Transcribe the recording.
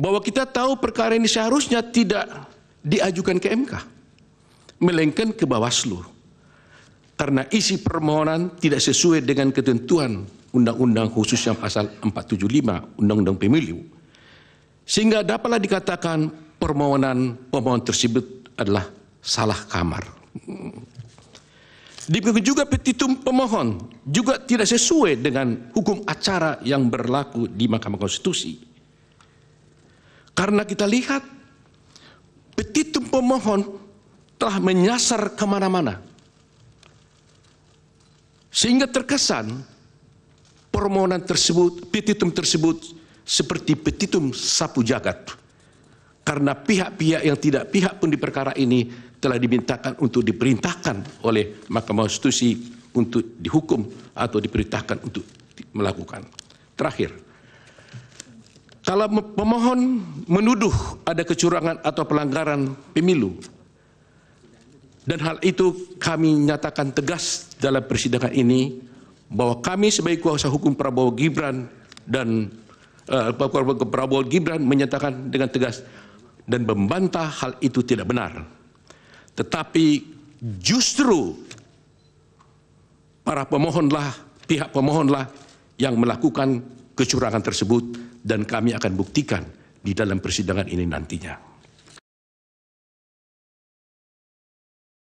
bahwa kita tahu perkara ini seharusnya tidak diajukan ke MK, melainkan ke Bawaslu. Karena isi permohonan tidak sesuai dengan ketentuan undang-undang khususnya pasal 475 Undang-Undang Pemilu. Sehingga dapatlah dikatakan permohonan pemohon tersebut adalah salah kamar. Demikian juga petitum pemohon juga tidak sesuai dengan hukum acara yang berlaku di Mahkamah Konstitusi karena kita lihat petitum pemohon telah menyasar kemana-mana. Sehingga terkesan permohonan tersebut, petitum tersebut seperti petitum sapu jagat. Karena pihak-pihak yang tidak pihak pun di perkara ini telah dimintakan untuk diperintahkan oleh Mahkamah Konstitusi untuk dihukum atau diperintahkan untuk melakukan. Terakhir, kalau pemohon menuduh ada kecurangan atau pelanggaran pemilu, dan hal itu kami nyatakan tegas dalam persidangan ini bahwa kami sebagai kuasa hukum Prabowo Gibran dan uh, Prabowo Gibran menyatakan dengan tegas dan membantah hal itu tidak benar. Tetapi justru para pemohonlah, pihak pemohonlah yang melakukan kecurangan tersebut dan kami akan buktikan di dalam persidangan ini nantinya